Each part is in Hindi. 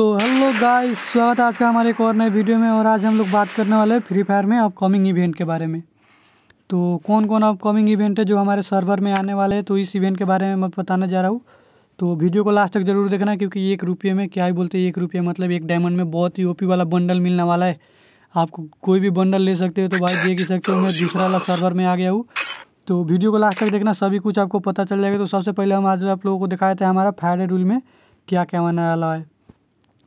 तो हेलो गाइस स्वागत है आज का हमारे एक और नए वीडियो में और आज हम लोग बात करने वाले हैं फ्री फायर में अपकमिंग इवेंट के बारे में तो कौन कौन अपकमिंग इवेंट है जो हमारे सर्वर में आने वाले हैं तो इस इवेंट के बारे में मैं बताने जा रहा हूँ तो वीडियो को लास्ट तक जरूर देखना क्योंकि एक रुपये में क्या ही बोलते हैं एक रुपये मतलब एक डायमंड में बहुत ही ओ वाला बंडल मिलने वाला है आपको कोई भी बंडल ले सकते हो तो भाई देख ही सकते हो मैं दूसरा वाला सर्वर में आ गया हूँ तो वीडियो को लास्ट तक देखना सभी कुछ आपको पता चल जाएगा तो सबसे पहले हम आज आप लोगों को दिखाए थे हमारा फायर रूल में क्या क्या आने वाला है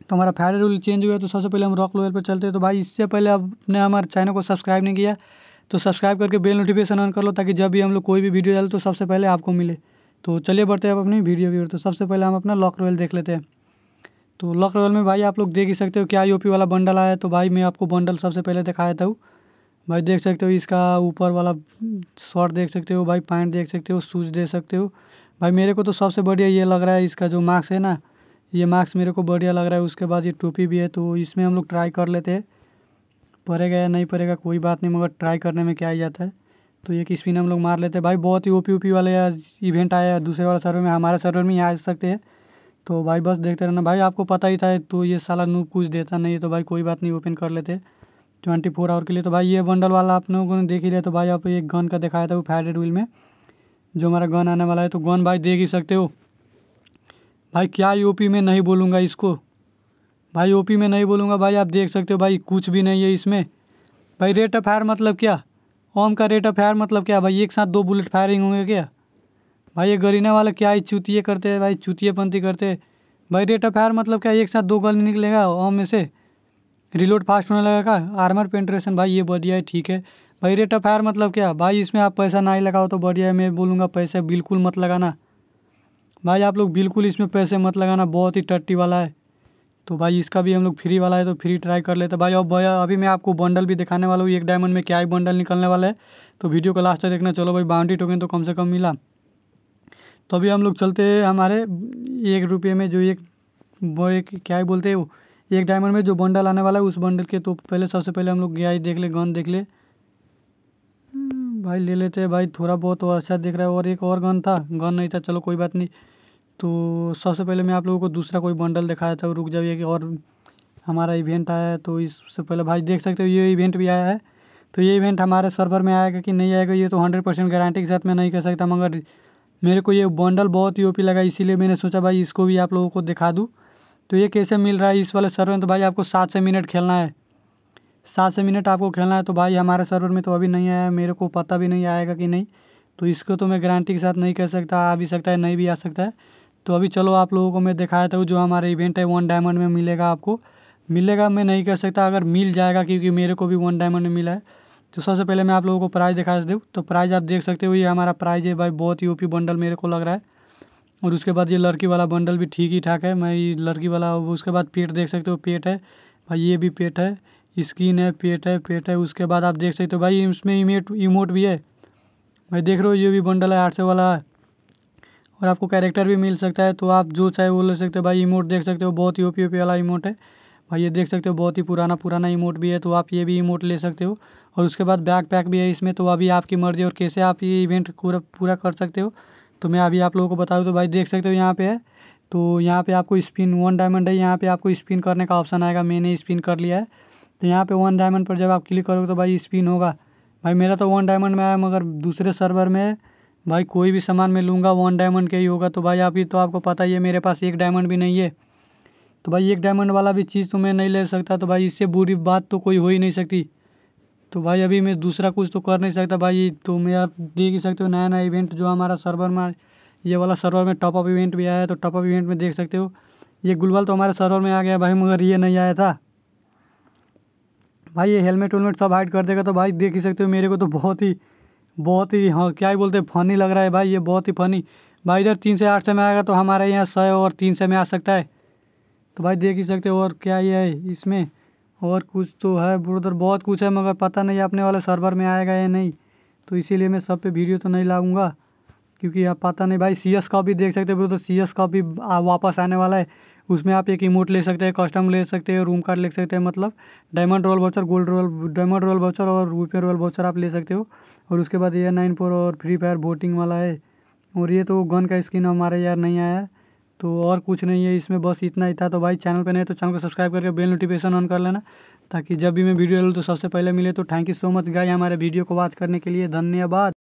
तो हमारा फायर रूल चेंज हुआ तो सबसे पहले हम रॉक लेवल पर चलते हैं तो भाई इससे पहले आपने हमारे चैनल को सब्सक्राइब नहीं किया तो सब्सक्राइब करके बेल नोटिफिकेशन ऑन कर लो ताकि जब भी हम लोग कोई भी वीडियो डालें तो सबसे पहले आपको मिले तो चलिए बढ़ते हैं अपनी वीडियो की तो सबसे पहले हम अपना लॉक रोयल देख लेते हैं तो लॉक रोयल में भाई आप लोग देख ही सकते हो क्या यूपी वाला बंडल आया तो भाई मैं आपको बंडल सबसे पहले दिखाया था भाई देख सकते हो इसका ऊपर वाला शर्ट देख सकते हो भाई पैंट देख सकते हो शूज़ देख सकते हो भाई मेरे को तो सबसे बढ़िया ये लग रहा है इसका जो मार्क्स है ना ये मास्क मेरे को बढ़िया लग रहा है उसके बाद ये टोपी भी है तो इसमें हम लोग ट्राई कर लेते हैं पड़ेगा या नहीं पड़ेगा कोई बात नहीं मगर ट्राई करने में क्या ही जाता है तो एक स्पिन हम लोग मार लेते हैं भाई बहुत ही ओ पी वाले इवेंट आया दूसरे वाले सर्वर में हमारे सर्वर में ही आ सकते हैं तो भाई बस देखते रहना भाई आपको पता ही था तो ये साला नू कुछ देता नहीं है तो भाई कोई बात नहीं ओपन कर लेते ट्वेंटी फोर आवर के लिए तो भाई ये बंडल वाला आप लोगों ने देख ही लिया तो भाई आप एक गन का दिखाया था वो फायरेड व्हील में जो हमारा गन आने वाला है तो गन भाई देख ही सकते हो भाई क्या यूपी में नहीं बोलूँगा इसको भाई यूपी में नहीं बोलूँगा भाई आप देख सकते हो भाई कुछ भी नहीं है इसमें भाई रेट ऑफ फायर मतलब क्या ओम का रेट ऑफ फायर मतलब क्या भाई एक साथ दो बुलेट फायरिंग होंगे क्या भाई ये गरीना वाला क्या ही चुतिए करते हैं भाई चुतिएपंथी करते हैं भाई रेट ऑफ फायर मतलब क्या एक साथ दो गल निकलेगा ओम में से रिलोड फास्ट होने लगेगा आर्मर पेंट्रेशन भाई ये बढ़िया है ठीक है भाई रेट ऑफ फायर मतलब क्या भाई इसमें आप पैसा नहीं लगाओ तो बढ़िया है मैं बोलूँगा पैसा बिल्कुल मत लगाना भाई आप लोग बिल्कुल इसमें पैसे मत लगाना बहुत ही टट्टी वाला है तो भाई इसका भी हम लोग फ्री वाला है तो फ्री ट्राई कर लेते भाई अब भैया अभी मैं आपको बंडल भी दिखाने वाला हूँ एक डायमंड में क्या ही बंडल निकलने वाला है तो वीडियो का लास्ट तक देखना चलो भाई बाउंड्री टोकन तो कम से कम मिला तो अभी हम लोग चलते हैं हमारे एक रुपये में जो एक वो एक क्या ही बोलते हैं एक डायमंड में जो बंडल आने वाला है उस बंडल के तो पहले सबसे पहले हम लोग गया देख ले गन देख ले भाई ले लेते हैं भाई थोड़ा बहुत और तो अच्छा दिख रहा है और एक और गन था गन नहीं था चलो कोई बात नहीं तो सबसे पहले मैं आप लोगों को दूसरा कोई बंडल दिखाया था रुक जाइए कि और हमारा इवेंट आया है तो इससे पहले भाई देख सकते हो ये इवेंट भी आया है तो ये इवेंट हमारे सर्वर में आएगा कि नहीं आएगा ये तो हंड्रेड परसेंट गारंटी के साथ मैं नहीं कह सकता मगर मेरे को ये बंडल बहुत ही ओपी लगा इसीलिए मैंने सोचा भाई इसको भी आप लोगों को दिखा दूँ तो ये कैसे मिल रहा है इस वाले सर्वर में तो भाई आपको सात से मिनट खेलना है सात से मिनट आपको खेलना है तो भाई हमारे सर्वर में तो अभी नहीं आया मेरे को पता भी नहीं आएगा कि नहीं तो इसको तो मैं गारंटी के साथ नहीं कह सकता आ भी सकता है नहीं भी आ सकता है तो अभी चलो आप लोगों को मैं दिखाया था जो हमारा इवेंट है वन डायमंड में मिलेगा आपको मिलेगा मैं नहीं कह सकता अगर मिल जाएगा क्योंकि मेरे को भी वन डायमंड में मिला है तो सबसे पहले मैं आप लोगों को प्राइज़ दिखा दे तो प्राइज़ आप देख सकते हो ये हमारा प्राइज़ है भाई बहुत ही ओपी बंडल मेरे को लग रहा है और उसके बाद ये लड़की वाला बंडल भी ठीक ही ठाक है मैं ये लड़की वाला उसके बाद पेट देख सकते हो पेट है भाई ये भी पेट है स्किन है पेट है पेट है उसके बाद आप देख सकते हो भाई इसमें इमेट इमोट भी है मैं देख रहा हूँ ये भी बंडल है आठ सौ वाला है और आपको कैरेक्टर भी मिल सकता है तो आप जो चाहे वो ले सकते हो भाई इमोट देख सकते हो बहुत ही ओपी ओपी वाला इमोट है भाई ये देख सकते हो बहुत ही पुराना पुराना इमोट भी है तो आप ये भी इमोट ले सकते हो और उसके बाद बैक पैक भी है इसमें तो अभी आपकी मर्ज़ी और कैसे आप ये इवेंट पूरा पूरा कर सकते हो तो मैं अभी आप लोगों को बता दूँ तो भाई देख सकते हो यहाँ पे है तो यहाँ पे आपको स्पिन वन डायमंड है यहाँ पे आपको स्पिन करने का ऑप्शन आएगा मैंने स्पिन कर लिया है तो यहाँ पे वन डायमंड पर जब आप क्लिक करोगे तो भाई स्पिन होगा भाई मेरा तो वन डायमंड में आया मगर दूसरे सर्वर में भाई कोई भी सामान मैं लूँगा वन डायमंड का ही होगा तो भाई आप ही तो आपको पता ही है मेरे पास एक डायमंड भी नहीं है तो भाई एक डायमंड वाला भी चीज़ तो मैं नहीं ले सकता तो भाई इससे बुरी बात तो कोई हो ही नहीं सकती तो भाई अभी मैं दूसरा कुछ तो कर नहीं सकता भाई तो मैं आप देख ही सकते हो नया नया इवेंट जो हमारा सर्वर में ये वाला सर्वर में टॉप इवेंट भी आया है तो टॉप इवेंट में देख सकते हो ये गुलबल तो हमारे सर्वर में आ गया भाई मगर ये नहीं आया था भाई ये हेलमेट वेलमेट सब हाइड कर देगा तो भाई देख ही सकते हो मेरे को तो बहुत ही बहुत ही हाँ क्या ही बोलते हैं फनी लग रहा है भाई ये बहुत ही फनी भाई इधर तीन से आठ सौ में आएगा तो हमारे यहाँ सौ और तीन सौ में आ सकता है तो भाई देख ही सकते हो और क्या ये है इसमें और कुछ तो है उधर बहुत कुछ है मगर पता नहीं अपने वाले सर्वर में आएगा या नहीं तो इसीलिए मैं सब पे वीडियो तो नहीं लाऊंगा क्योंकि आप पता नहीं भाई सी एस का देख सकते हो ब्रोदर सी एस का वापस आने वाला है उसमें आप एक इमोट ले सकते हैं कस्टम ले सकते हैं रूम कार्ड ले सकते हैं मतलब diamond royale voucher gold royale diamond royale voucher और रुपये रॉयल वाउचर आप ले सकते हो और उसके बाद ये नाइन फोर और फ्री फायर वोटिंग वाला है और ये तो गन का स्किन हमारे यार नहीं आया तो और कुछ नहीं है इसमें बस इतना ही था तो भाई चैनल पर नहीं तो चैनल को सब्सक्राइब करके बेल नोटिफिकेशन ऑन कर लेना ताकि जब भी मैं वीडियो डालूँ तो सबसे पहले मिले तो thank you so much guy हमारे वीडियो को वॉच करने के लिए धन्यवाद